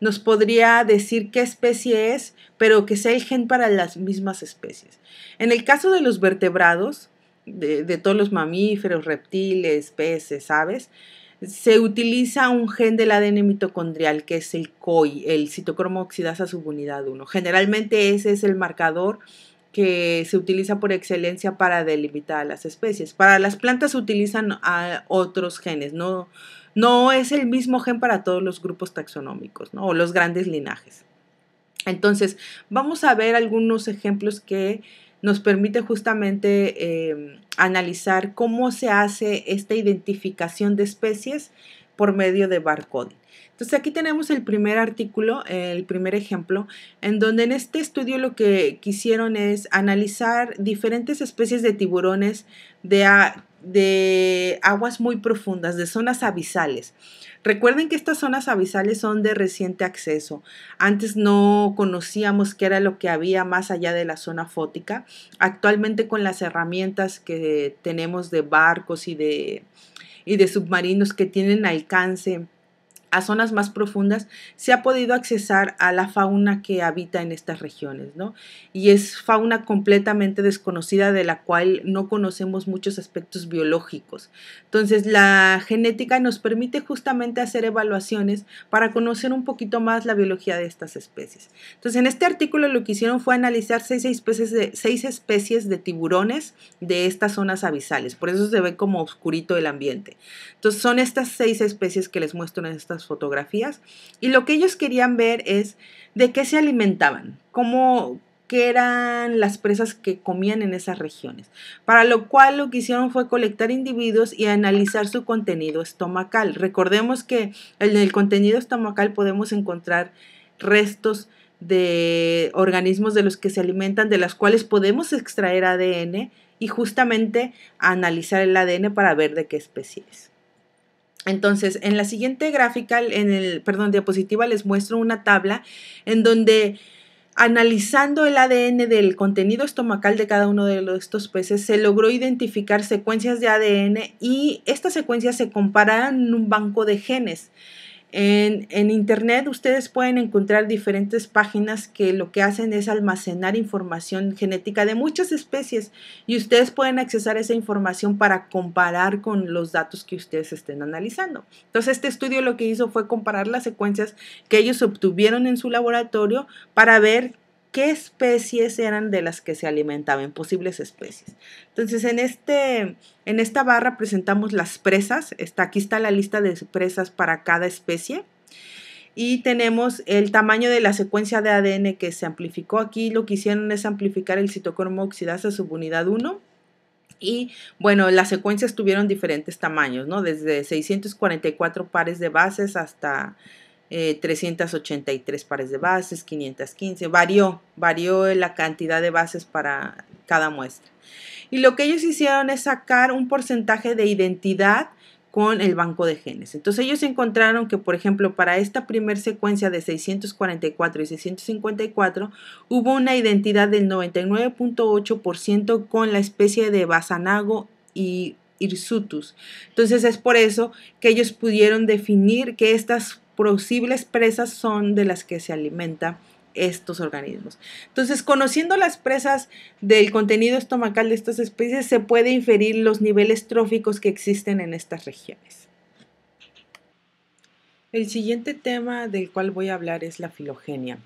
nos podría decir qué especie es, pero que sea el gen para las mismas especies. En el caso de los vertebrados, de todos los mamíferos, reptiles, peces, aves, se utiliza un gen del ADN mitocondrial que es el COI, el citocromo oxidasa subunidad 1. Generalmente ese es el marcador que se utiliza por excelencia para delimitar a las especies. Para las plantas se utilizan otros genes, no, no es el mismo gen para todos los grupos taxonómicos o los grandes linajes. Entonces, vamos a ver algunos ejemplos que nos permite justamente em, analizar cómo se hace esta identificación de especies por medio de barcode. Entonces aquí tenemos el primer artículo, el primer ejemplo, en donde en este estudio lo que quisieron es analizar diferentes especies de tiburones de a de aguas muy profundas, de zonas abisales. Recuerden que estas zonas abisales son de reciente acceso. Antes no conocíamos qué era lo que había más allá de la zona fótica. Actualmente con las herramientas que tenemos de barcos y de, y de submarinos que tienen alcance a zonas más profundas, se ha podido accesar a la fauna que habita en estas regiones, ¿no? Y es fauna completamente desconocida de la cual no conocemos muchos aspectos biológicos. Entonces, la genética nos permite justamente hacer evaluaciones para conocer un poquito más la biología de estas especies. Entonces, en este artículo lo que hicieron fue analizar seis especies de, seis especies de tiburones de estas zonas abisales. Por eso se ve como oscurito el ambiente. Entonces, son estas seis especies que les muestro en estas fotografías y lo que ellos querían ver es de qué se alimentaban, cómo, que eran las presas que comían en esas regiones, para lo cual lo que hicieron fue colectar individuos y analizar su contenido estomacal. Recordemos que en el contenido estomacal podemos encontrar restos de organismos de los que se alimentan, de las cuales podemos extraer ADN y justamente analizar el ADN para ver de qué especie es. Entonces, en la siguiente gráfica, en el, perdón, diapositiva les muestro una tabla en donde analizando el ADN del contenido estomacal de cada uno de estos peces, se logró identificar secuencias de ADN y estas secuencias se comparan en un banco de genes. En, Internet ustedes pueden encontrar diferentes páginas que lo que hacen es almacenar información genética de muchas especies y ustedes pueden accesar esa información para comparar con los datos que ustedes estén analizando. Entonces este estudio lo que hizo fue comparar las secuencias que ellos obtuvieron en su laboratorio para ver qué especies eran de las que se alimentaban, posibles especies. Entonces, en, este, en esta barra presentamos las presas. Está, aquí está la lista de presas para cada especie. Y tenemos el tamaño de la secuencia de ADN que se amplificó. Aquí lo que hicieron es amplificar el citocromo oxidasa subunidad 1. Y bueno, las secuencias tuvieron diferentes tamaños, ¿no? Desde 644 pares de bases hasta 383 eh, pares de bases, 515, varió, varió la cantidad de bases para cada muestra. Y lo que ellos hicieron es sacar un porcentaje de identidad con el banco de genes. Entonces ellos encontraron que, por ejemplo, para esta primer secuencia de 644 y 654 hubo una identidad del 99.8% con la especie de basanago y Hirsutus. Entonces es por eso que ellos pudieron definir que estas posibles presas son de las que se alimenta estos organismos. Entonces, conociendo las presas del contenido estomacal de estas especies, se puede inferir los niveles tróficos que existen en estas regiones. El siguiente tema del cual voy a hablar es la filogenia.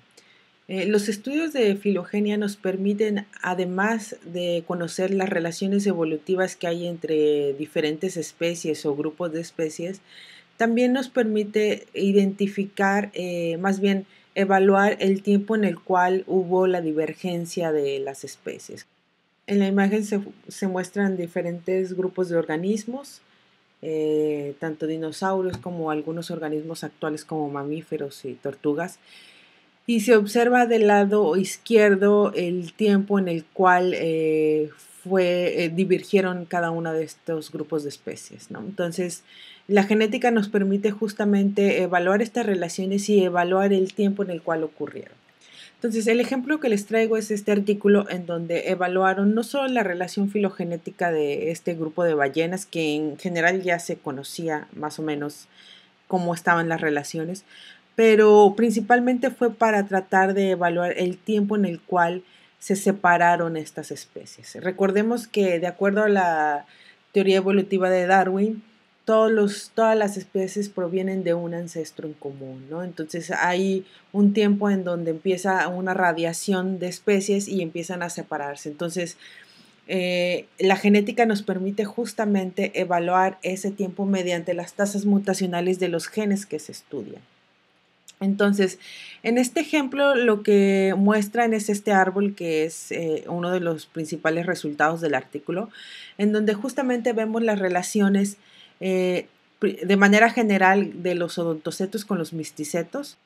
Eh, los estudios de filogenia nos permiten, además de conocer las relaciones evolutivas que hay entre diferentes especies o grupos de especies, también nos permite identificar, eh, más bien evaluar el tiempo en el cual hubo la divergencia de las especies. En la imagen se, muestran diferentes grupos de organismos, eh, tanto dinosaurios como algunos organismos actuales como mamíferos y tortugas, y se observa del lado izquierdo el tiempo en el cual eh, fue, eh, divergieron cada uno de estos grupos de especies. ¿no? Entonces, la genética nos permite justamente evaluar estas relaciones y evaluar el tiempo en el cual ocurrieron. Entonces, el ejemplo que les traigo es este artículo en donde evaluaron no solo la relación filogenética de este grupo de ballenas, que en general ya se conocía más o menos cómo estaban las relaciones, pero principalmente fue para tratar de evaluar el tiempo en el cual se separaron estas especies. Recordemos que de acuerdo a la teoría evolutiva de Darwin, todos todas las especies provienen de un ancestro en común, ¿no? Entonces hay un tiempo en donde empieza una radiación de especies y empiezan a separarse. Entonces, eh, la genética nos permite justamente evaluar ese tiempo mediante las tasas mutacionales de los genes que se estudian. Entonces, en este ejemplo lo que muestran es este árbol que es eh, uno de los principales resultados del artículo, en donde justamente vemos las relaciones eh, de manera general de los odontocetos con los misticetos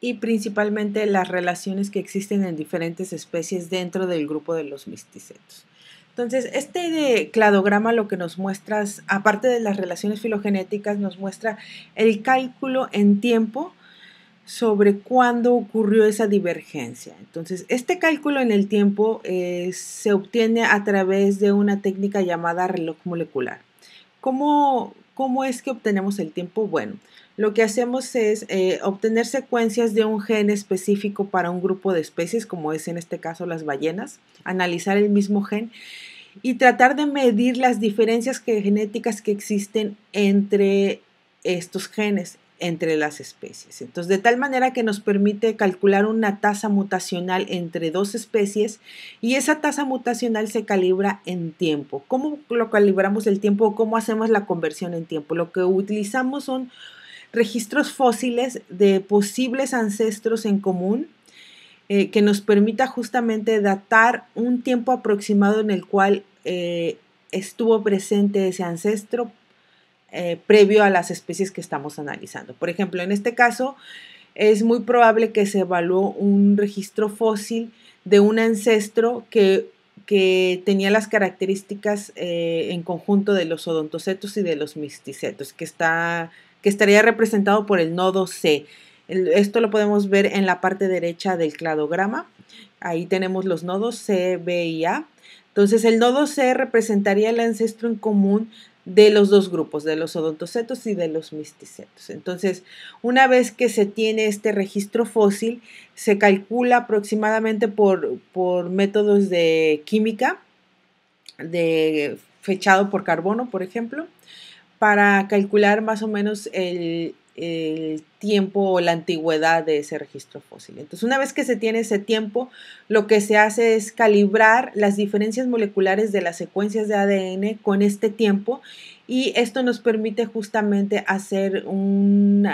y principalmente las relaciones que existen en diferentes especies dentro del grupo de los misticetos. Entonces, este cladograma lo que nos muestra, aparte de las relaciones filogenéticas, nos muestra el cálculo en tiempo sobre cuándo ocurrió esa divergencia. Entonces, este cálculo en el tiempo eh, se obtiene a través de una técnica llamada reloj molecular. ¿Cómo, es que obtenemos el tiempo? Bueno, lo que hacemos es eh, obtener secuencias de un gen específico para un grupo de especies, como es en este caso las ballenas, analizar el mismo gen y tratar de medir las diferencias genéticas que existen entre estos genes entre las especies. Entonces, de tal manera que nos permite calcular una tasa mutacional entre dos especies y esa tasa mutacional se calibra en tiempo. ¿Cómo lo calibramos el tiempo? ¿Cómo hacemos la conversión en tiempo? Lo que utilizamos son registros fósiles de posibles ancestros en común eh, que nos permita justamente datar un tiempo aproximado en el cual eh, estuvo presente ese ancestro eh, previo a las especies que estamos analizando. Por ejemplo, en este caso es muy probable que se evaluó un registro fósil de un ancestro que, que tenía las características eh, en conjunto de los odontocetos y de los misticetos, que, está, que estaría representado por el nodo C. Esto lo podemos ver en la parte derecha del cladograma. Ahí tenemos los nodos C, B y A. Entonces el nodo C representaría el ancestro en común de los dos grupos, de los odontocetos y de los misticetos. Entonces, una vez que se tiene este registro fósil, se calcula aproximadamente por, por métodos de química, de fechado por carbono, por ejemplo, para calcular más o menos el, el tiempo o la antigüedad de ese registro fósil. Entonces, una vez que se tiene ese tiempo, lo que se hace es calibrar las diferencias moleculares de las secuencias de ADN con este tiempo y esto nos permite justamente hacer un,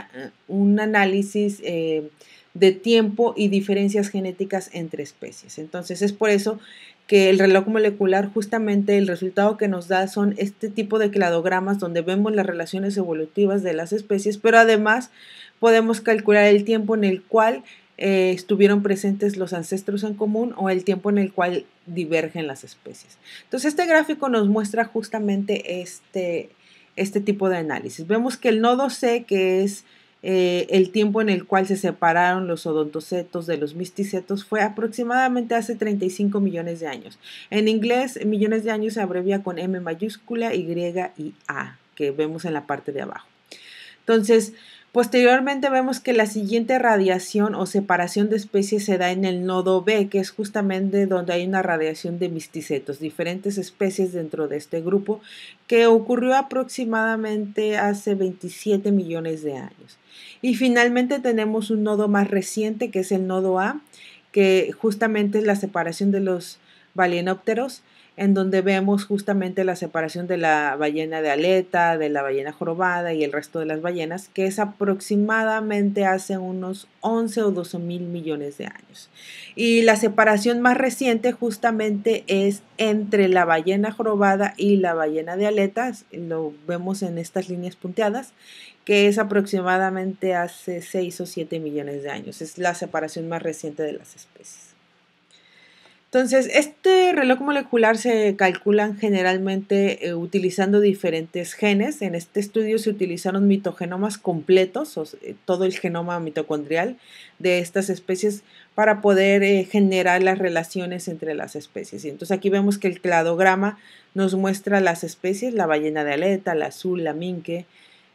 análisis eh, de tiempo y diferencias genéticas entre especies. Entonces, es por eso que el reloj molecular justamente el resultado que nos da son este tipo de cladogramas donde vemos las relaciones evolutivas de las especies, pero además podemos calcular el tiempo en el cual eh, estuvieron presentes los ancestros en común o el tiempo en el cual divergen las especies. Entonces este gráfico nos muestra justamente este, este tipo de análisis. Vemos que el nodo C, que es eh, el tiempo en el cual se separaron los odontocetos de los misticetos fue aproximadamente hace 35 millones de años. En inglés, millones de años se abrevia con M mayúscula, Y y A, que vemos en la parte de abajo. Entonces, Posteriormente vemos que la siguiente radiación o separación de especies se da en el nodo B, que es justamente donde hay una radiación de misticetos, diferentes especies dentro de este grupo, que ocurrió aproximadamente hace 27 millones de años. Y finalmente tenemos un nodo más reciente, que es el nodo A, que justamente es la separación de los Balenópteros, en donde vemos justamente la separación de la ballena de aleta, de la ballena jorobada y el resto de las ballenas, que es aproximadamente hace unos 11 o 12 mil millones de años. Y la separación más reciente justamente es entre la ballena jorobada y la ballena de aletas, lo vemos en estas líneas punteadas, que es aproximadamente hace 6 o 7 millones de años. Es la separación más reciente de las especies. Entonces, este reloj molecular se calcula generalmente eh, utilizando diferentes genes. En este estudio se utilizaron mitogenomas completos, eh, todo el genoma mitocondrial de estas especies para poder eh, generar las relaciones entre las especies. Y entonces aquí vemos que el cladograma nos muestra las especies, la ballena de aleta, la azul, la minke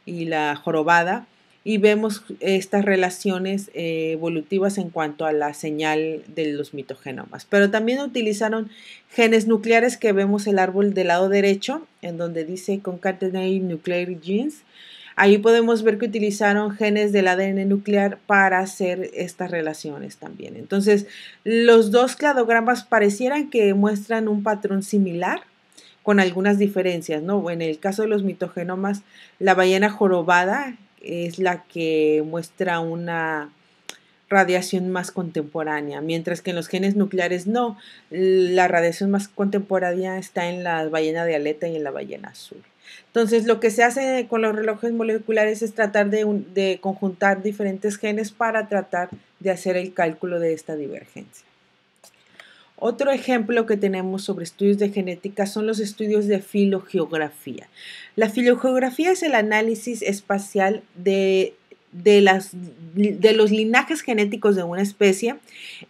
y la jorobada y vemos estas relaciones eh, evolutivas en cuanto a la señal de los mitogenomas. Pero también utilizaron genes nucleares que vemos el árbol del lado derecho, en donde dice concatenate nuclear genes. Ahí podemos ver que utilizaron genes del ADN nuclear para hacer estas relaciones también. Entonces, los dos cladogramas parecieran que muestran un patrón similar, con algunas diferencias, ¿no? En el caso de los mitogenomas, la ballena jorobada es la que muestra una radiación más contemporánea, mientras que en los genes nucleares no, la radiación más contemporánea está en la ballena de aleta y en la ballena azul. Entonces, lo que se hace con los relojes moleculares es tratar de, de conjuntar diferentes genes para tratar de hacer el cálculo de esta divergencia. Otro ejemplo que tenemos sobre estudios de genética son los estudios de filogeografía. La filogeografía es el análisis espacial de, los linajes genéticos de una especie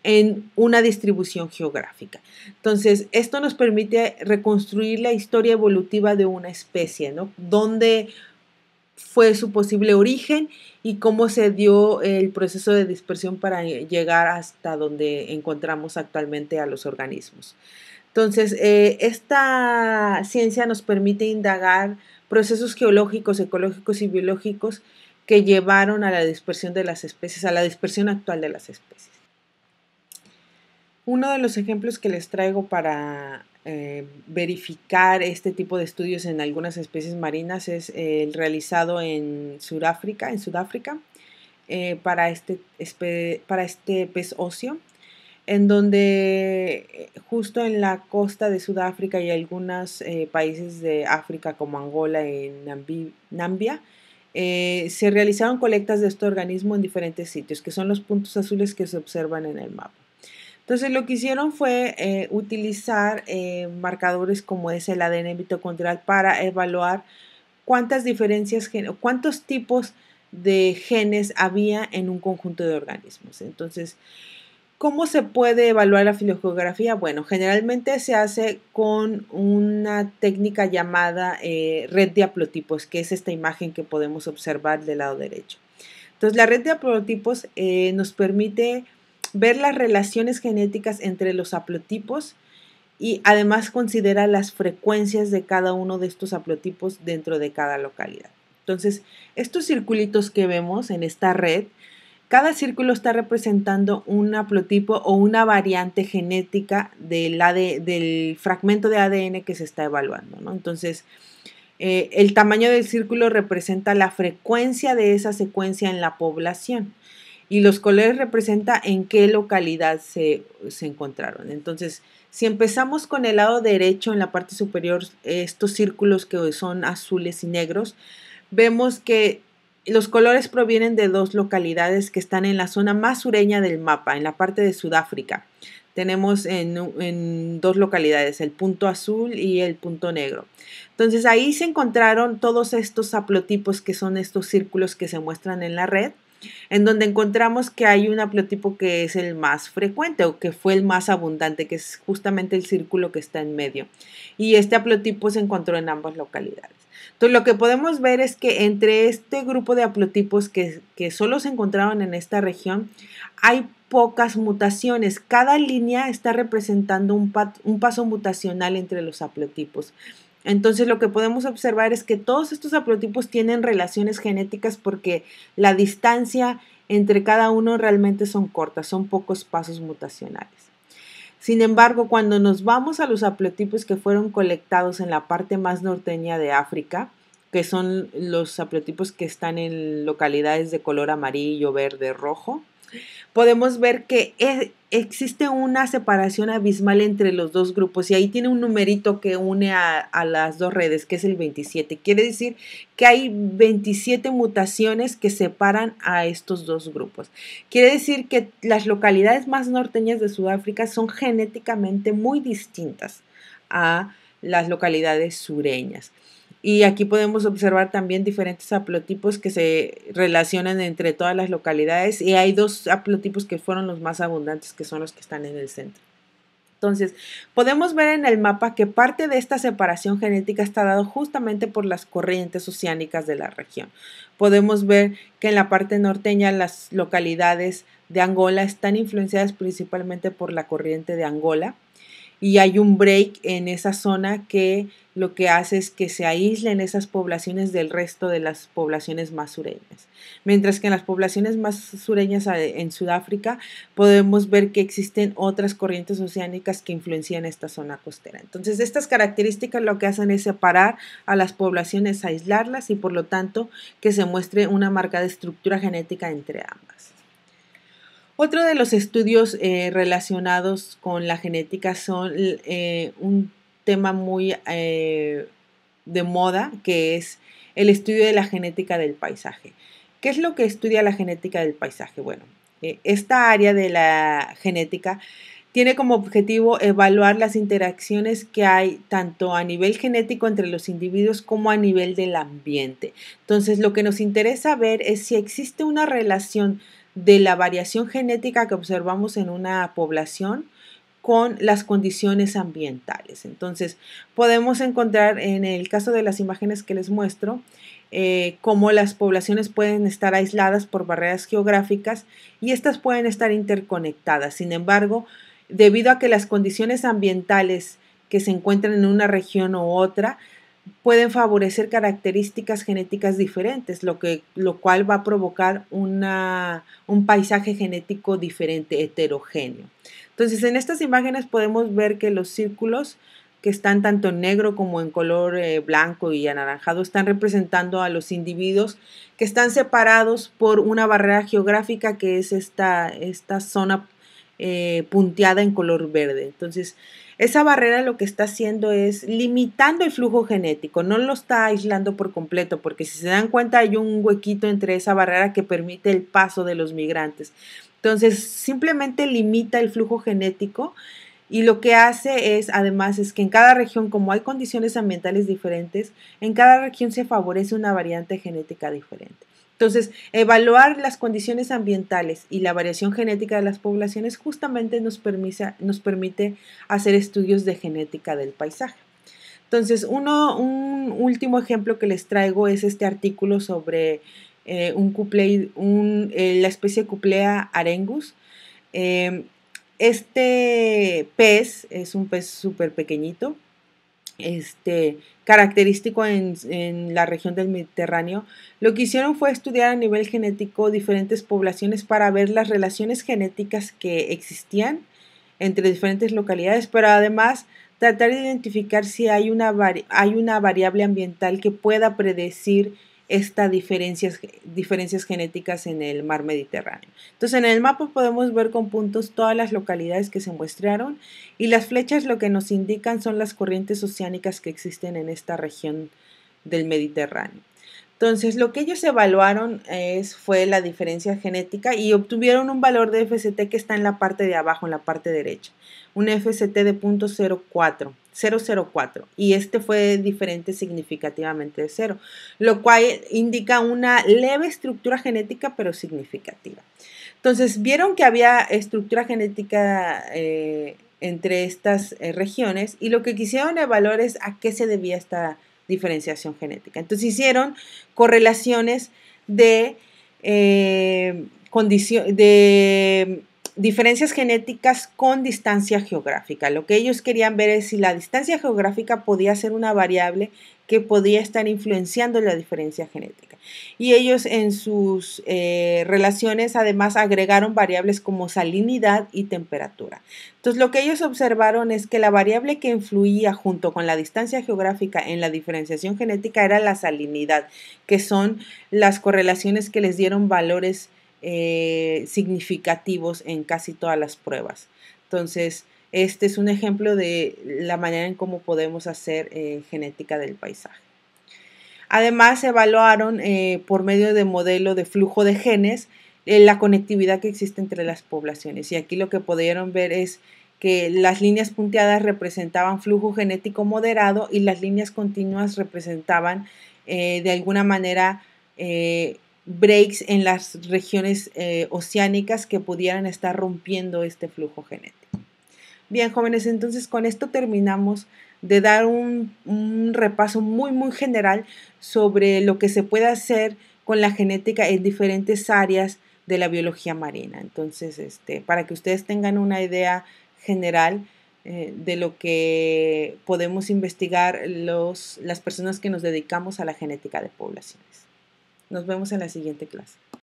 en una distribución geográfica. Entonces, esto nos permite reconstruir la historia evolutiva de una especie, ¿no? Donde fue su posible origen y cómo se dio el proceso de dispersión para eh, llegar hasta donde encontramos actualmente a los organismos. Entonces, eh, esta ciencia nos permite indagar procesos geológicos, ecológicos y biológicos que llevaron a la dispersión de las especies, a la dispersión actual de las especies. Uno de los ejemplos que les traigo para eh, verificar este tipo de estudios en algunas especies marinas es el realizado en Sudáfrica, en Sudáfrica, eh, para, este, para este pez ocio, en donde eh, justo en la costa de Sudáfrica y algunos países de África como Angola y Nambia, se realizaron colectas de este organismo en diferentes sitios, que son los puntos azules que se observan en el mapa. Entonces lo que hicieron fue eh, utilizar eh, marcadores como es el ADN mitocondrial para evaluar cuántas diferencias, cuántos tipos de genes había en un conjunto de organismos. Entonces, ¿cómo se puede evaluar la filogeografía? Bueno, generalmente se hace con una técnica llamada eh, red de haplotipos, que es esta imagen que podemos observar del lado derecho. Entonces, la red de haplotipos nos permite ver las relaciones genéticas entre los haplotipos y además considera las frecuencias de cada uno de estos haplotipos dentro de cada localidad. Entonces, estos circulitos que vemos en esta red, cada círculo está representando un haplotipo o una variante genética del, del fragmento de ADN que se está evaluando. Entonces, eh, el tamaño del círculo representa la frecuencia de esa secuencia en la población y los colores representa en qué localidad se, encontraron. Entonces, si empezamos con el lado derecho, en la parte superior, estos círculos que son azules y negros, vemos que los colores provienen de dos localidades que están en la zona más sureña del mapa, en la parte de Sudáfrica. Tenemos en, en dos localidades, el punto azul y el punto negro. Entonces ahí se encontraron todos estos haplotipos que son estos círculos que se muestran en la red en donde encontramos que hay un haplotipo que es el más frecuente o que fue el más abundante, que es justamente el círculo que está en medio. Y este haplotipo se encontró en ambas localidades. Entonces lo que podemos ver es que entre este grupo de haplotipos que, que solo se encontraron en esta región, hay pocas mutaciones. Cada línea está representando un, un paso mutacional entre los haplotipos. Entonces lo que podemos observar es que todos estos haplotipos tienen relaciones genéticas porque la distancia entre cada uno realmente son cortas, son pocos pasos mutacionales. Sin embargo, cuando nos vamos a los haplotipos que fueron colectados en la parte más norteña de África, que son los haplotipos que están en localidades de color amarillo, verde, rojo, podemos ver que e, existe una separación abismal entre los dos grupos y ahí tiene un numerito que une a, las dos redes, que es el 27. Quiere decir que hay 27 mutaciones que separan a estos dos grupos. Quiere decir que las localidades más norteñas de Sudáfrica son genéticamente muy distintas a las localidades sureñas. Y aquí podemos observar también diferentes haplotipos que se relacionan entre todas las localidades y hay dos haplotipos que fueron los más abundantes, que son los que están en el centro. Entonces, podemos ver en el mapa que parte de esta separación genética está dado justamente por las corrientes oceánicas de la región. Podemos ver que en la parte norteña las localidades de Angola están influenciadas principalmente por la corriente de Angola, y hay un break en esa zona que lo que hace es que se aíslen esas poblaciones del resto de las poblaciones más sureñas. Mientras que en las poblaciones más sureñas eh, en Sudáfrica podemos ver que existen otras corrientes oceánicas que influencian esta zona costera. Entonces estas características lo que hacen es separar a las poblaciones, aislarlas y por lo tanto que se muestre una marcada estructura genética entre ambas. Otro de los estudios eh, relacionados con la genética son eh, un tema muy eh, de moda, que es el estudio de la genética del paisaje. ¿Qué es lo que estudia la genética del paisaje? Bueno, esta área de la genética tiene como objetivo evaluar las interacciones que hay tanto a nivel genético entre los individuos como a nivel del ambiente. Entonces, lo que nos interesa ver es si existe una relación de la variación genética que observamos en una población con las condiciones ambientales. Entonces, podemos encontrar en el caso de las imágenes que les muestro, eh, cómo las poblaciones pueden estar aisladas por barreras geográficas y estas pueden estar interconectadas. Sin embargo, debido a que las condiciones ambientales que se encuentran en una región u otra pueden favorecer características genéticas diferentes, lo, que, lo cual va a provocar una, un paisaje genético diferente, heterogéneo. Entonces, en estas imágenes podemos ver que los círculos que están tanto en negro como en color eh, blanco y anaranjado están representando a los individuos que están separados por una barrera geográfica que es esta, esta zona eh, punteada en color verde. Entonces, esa barrera lo que está haciendo es limitando el flujo genético, no lo está aislando por completo, porque si se dan cuenta hay un huequito entre esa barrera que permite el paso de los migrantes. Entonces, simplemente limita el flujo genético y lo que hace es, además, es que en cada región, como hay condiciones ambientales diferentes, en cada región se favorece una variante genética diferente. Entonces, evaluar las condiciones ambientales y la variación genética de las poblaciones justamente nos, permite, hacer estudios de genética del paisaje. Entonces, un último ejemplo que les traigo es este artículo sobre eh, un eh, la especie Cuplea arengus. Eh, este pez es un pez súper pequeñito, este, característico en, la región del Mediterráneo, lo que hicieron fue estudiar a nivel genético diferentes poblaciones para ver las relaciones genéticas que existían entre diferentes localidades, pero además tratar de identificar si hay una, hay una variable ambiental que pueda predecir estas diferencias, diferencias genéticas en el mar Mediterráneo. Entonces en el mapa podemos ver con puntos todas las localidades que se muestraron y las flechas lo que nos indican son las corrientes oceánicas que existen en esta región del Mediterráneo. Entonces, lo que ellos evaluaron es, fue la diferencia genética y obtuvieron un valor de FCT que está en la parte de abajo, en la parte derecha, un FCT de 0.04. 004 y este fue diferente significativamente de 0, lo cual indica una leve estructura genética pero significativa. Entonces vieron que había estructura genética eh, entre estas eh, regiones y lo que quisieron evaluar es a qué se debía esta diferenciación genética. Entonces hicieron correlaciones de, eh, de diferencias genéticas con distancia geográfica. Lo que ellos querían ver es si la distancia geográfica podía ser una variable que podía estar influenciando la diferencia genética y ellos en sus eh, relaciones además agregaron variables como salinidad y temperatura. Entonces lo que ellos observaron es que la variable que influía junto con la distancia geográfica en la diferenciación genética era la salinidad, que son las correlaciones que les dieron valores eh, significativos en casi todas las pruebas. Entonces, este es un ejemplo de la manera en cómo podemos hacer eh, genética del paisaje. Además, evaluaron eh, por medio de modelo de flujo de genes eh, la conectividad que existe entre las poblaciones. Y aquí lo que pudieron ver es que las líneas punteadas representaban flujo genético moderado y las líneas continuas representaban eh, de alguna manera breaks en las regiones oceánicas que pudieran estar rompiendo este flujo genético. Bien, jóvenes, entonces con esto terminamos de dar un, repaso muy, muy general sobre lo que se puede hacer con la genética en diferentes áreas de la biología marina. Entonces, este, para que ustedes tengan una idea general eh, de lo que podemos investigar los, las personas que nos dedicamos a la genética de poblaciones. Nos vemos en la siguiente clase.